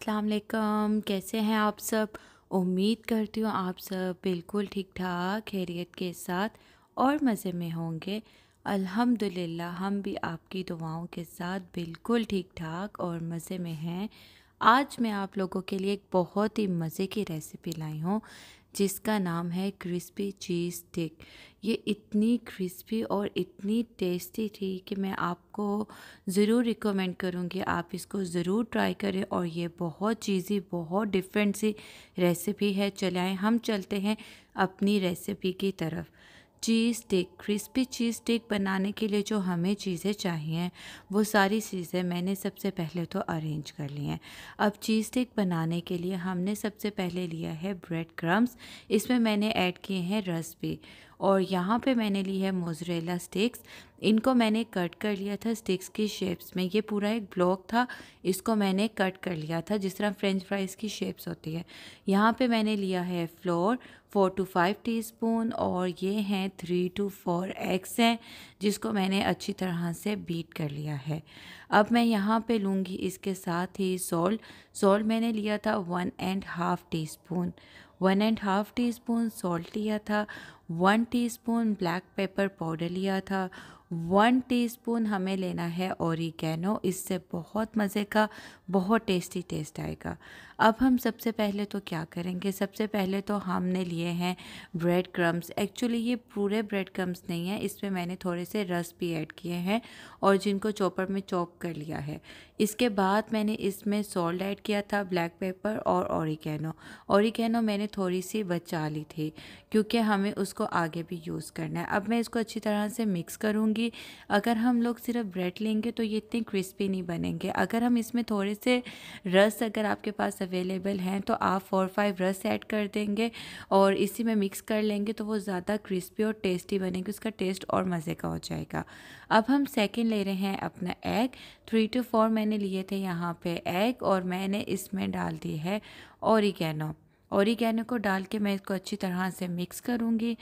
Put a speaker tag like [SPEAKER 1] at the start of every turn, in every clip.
[SPEAKER 1] अस्सलाम वालेकुम कैसे हैं आप सब उम्मीद करती हूँ आप सब बिल्कुल ठीक ठाक खैरियत के साथ और मज़े में होंगे अल्हम्दुलिल्लाह हम भी आपकी दुआओं के साथ बिल्कुल ठीक ठाक और मज़े में हैं आज मैं आप लोगों के लिए एक बहुत ही मज़े की रेसिपी लाई हूँ जिसका नाम है क्रिस्पी चीज़ स्टिक ये इतनी क्रिस्पी और इतनी टेस्टी थी कि मैं आपको ज़रूर रिकमेंड करूँगी आप इसको ज़रूर ट्राई करें और ये बहुत चीज़ी बहुत डिफरेंट सी रेसिपी है चलाएँ हम चलते हैं अपनी रेसिपी की तरफ cheese stick crispy cheese stick बनाने के लिए जो हमें चीज़ें चाहिए वो सारी चीज़ें मैंने सबसे पहले तो अरेंज कर ली हैं अब चीज़ स्टिक बनाने के लिए हमने सबसे पहले लिया है ब्रेड क्रम्स इसमें मैंने ऐड किए हैं रस भी और यहाँ पे मैंने ली है मोजरेला स्टिक्स इनको मैंने कट कर लिया था स्टिक्स की शेप्स में ये पूरा एक ब्लॉक था इसको मैंने कट कर लिया था जिस तरह फ्रेंच फ्राइज़ की शेप्स होती है यहाँ पे मैंने लिया है flour four to five teaspoon और ये हैं थ्री टू फोर एग्स हैं जिसको मैंने अच्छी तरह से बीट कर लिया है अब मैं यहाँ पे लूँगी इसके साथ ही सॉल्ट सॉल्ट मैंने लिया था one and half teaspoon one and half teaspoon salt लिया था one teaspoon black pepper powder लिया था वन टीस्पून हमें लेना है ओरिगेनो इससे बहुत मज़े का बहुत टेस्टी टेस्ट आएगा अब हम सबसे पहले तो क्या करेंगे सबसे पहले तो हमने लिए हैं ब्रेड क्रम्स एक्चुअली ये पूरे ब्रेड क्रम्स नहीं है इसमें मैंने थोड़े से रस भी ऐड किए हैं और जिनको चॉपर में चॉप कर लिया है इसके बाद मैंने इसमें सॉल्ट ऐड किया था ब्लैक पेपर और ओरिगेनो ओरिगेनो मैंने थोड़ी सी बचा ली थी क्योंकि हमें उसको आगे भी यूज़ करना है अब मैं इसको अच्छी तरह से मिक्स करूँगी क्योंकि अगर हम लोग सिर्फ ब्रेड लेंगे तो ये इतने क्रिस्पी नहीं बनेंगे अगर हम इसमें थोड़े से रस अगर आपके पास अवेलेबल हैं तो आप फोर फाइव रस ऐड कर देंगे और इसी में मिक्स कर लेंगे तो वो ज़्यादा क्रिस्पी और टेस्टी बनेंगे उसका टेस्ट और मज़े का हो जाएगा अब हम सेकेंड ले रहे हैं अपना एग थ्री टू फोर मैंने लिए थे यहाँ पर एग और मैंने इसमें डाल दी है और औरिगेनो औरिगैनो को डाल के मैं इसको अच्छी तरह से मिक्स करूँगी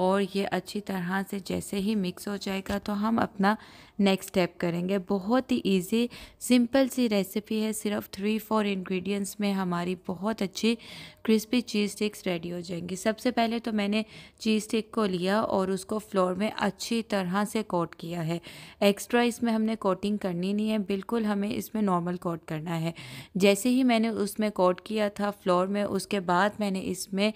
[SPEAKER 1] और ये अच्छी तरह से जैसे ही मिक्स हो जाएगा तो हम अपना नेक्स्ट स्टेप करेंगे बहुत ही इजी सिंपल सी रेसिपी है सिर्फ थ्री फोर इंग्रेडिएंट्स में हमारी बहुत अच्छी क्रिस्पी चीज़ स्टिक्स रेडी हो जाएंगी सबसे पहले तो मैंने चीज़ स्टिक को लिया और उसको फ्लोर में अच्छी तरह से कोट किया है एक्स्ट्रा इसमें हमने कोटिंग करनी नहीं है बिल्कुल हमें इसमें नॉर्मल कोट करना है जैसे ही मैंने उसमें कोट किया था फ्लोर में उसके बाद मैंने इसमें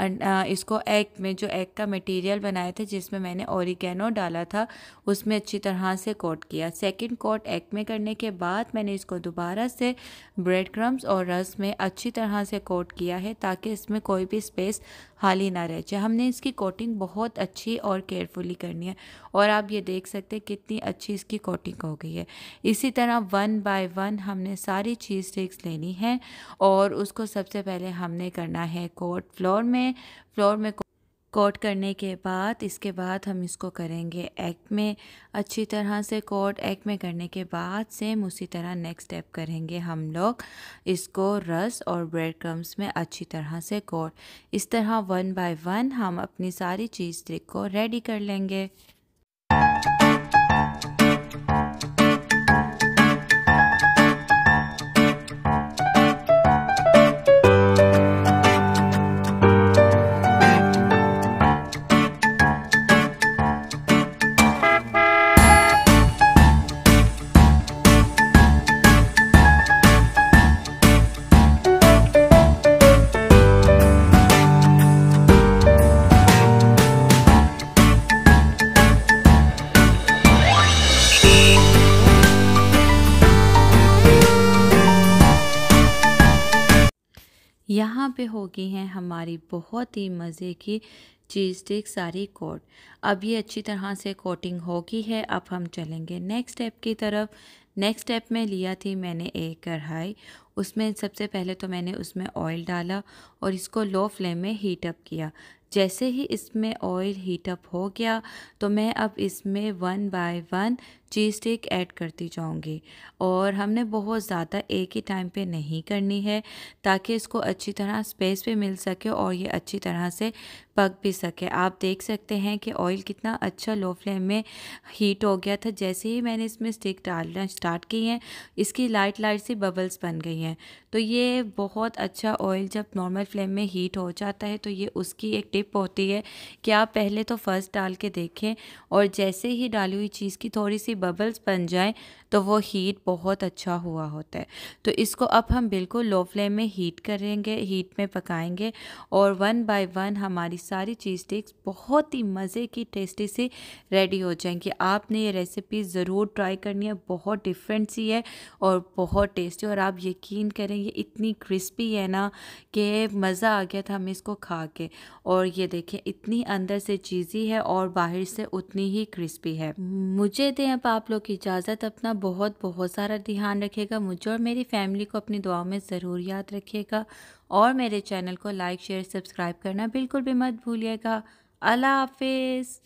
[SPEAKER 1] इसको एग में जो एग का मटीरियल बनाए थे जिसमें मैंने ओरिगेनो डाला था उसमें अच्छी तरह से कोट किया सेकेंड कोट एग में करने के बाद मैंने इसको दोबारा से ब्रेड क्रम्स और रस में अच्छी तरह से कोट किया है ताकि इसमें कोई भी स्पेस खाली ना रह जाए हमने इसकी कोटिंग बहुत अच्छी और केयरफुली करनी है और आप ये देख सकते हैं कितनी अच्छी इसकी कोटिंग हो गई है इसी तरह वन बाय वन हमने सारी चीज़ स्टिक्स लेनी है और उसको सबसे पहले हमने करना है कोट फ्लोर में फ्लोर में कोट करने के बाद इसके बाद हम इसको करेंगे एग में अच्छी तरह से कोट एग में करने के बाद सेम उसी तरह नेक्स्ट स्टेप करेंगे हम लोग इसको रस और ब्रेड क्रम्स में अच्छी तरह से कोट इस तरह वन बाय वन हम अपनी सारी चीज़ को रेडी कर लेंगे यहाँ पे होगी हैं हमारी बहुत ही मज़े की चीज़ स्टिक सारी कोट अब ये अच्छी तरह से कोटिंग होगी है अब हम चलेंगे नेक्स्ट स्टेप की तरफ नेक्स्ट स्टेप में लिया थी मैंने एक कढ़ाई उसमें सबसे पहले तो मैंने उसमें ऑयल डाला और इसको लो फ्लेम में हीट अप किया जैसे ही इसमें ऑयल हीटअप हो गया तो मैं अब इसमें one by one cheese stick add करती जाऊँगी और हमने बहुत ज़्यादा एक ही टाइम पे नहीं करनी है ताकि इसको अच्छी तरह स्पेस पे मिल सके और ये अच्छी तरह से पक भी सके आप देख सकते हैं कि ऑयल कितना अच्छा लो फ्लेम में हीट हो गया था जैसे ही मैंने इसमें स्टिक डालना स्टार्ट की है इसकी लाइट लाइट सी बबल्स बन गई हैं तो ये बहुत अच्छा ऑयल जब नॉर्मल फ्लेम में हीट हो जाता है तो ये उसकी एक टिप होती है कि आप पहले तो फर्स्ट डाल के देखें और जैसे ही डाली हुई चीज़ की थोड़ी सी बबल्स बन जाए तो वो हीट बहुत अच्छा हुआ होता है तो इसको अब हम बिल्कुल लो फ्लेम में हीट करेंगे हीट में पकाएंगे और वन बाय वन हमारी सारी चीज़ स्टिक्स बहुत ही मज़े की टेस्टी से रेडी हो जाएंगी आपने ये रेसिपी ज़रूर ट्राई करनी है बहुत डिफरेंट सी है और बहुत टेस्टी और आप यकीन करें ये इतनी क्रिस्पी है ना कि मज़ा आ गया था हमें इसको खा के और ये देखें इतनी अंदर से चीज़ी है और बाहर से उतनी ही क्रिस्पी है मुझे दें अब आप लोग की इजाज़त अपना बहुत बहुत सारा ध्यान रखेगा मुझे और मेरी फैमिली को अपनी दुआ में ज़रूर याद रखेगा और मेरे चैनल को लाइक शेयर सब्सक्राइब करना बिल्कुल भी मत भूलिएगा अल्लाह हाफिज़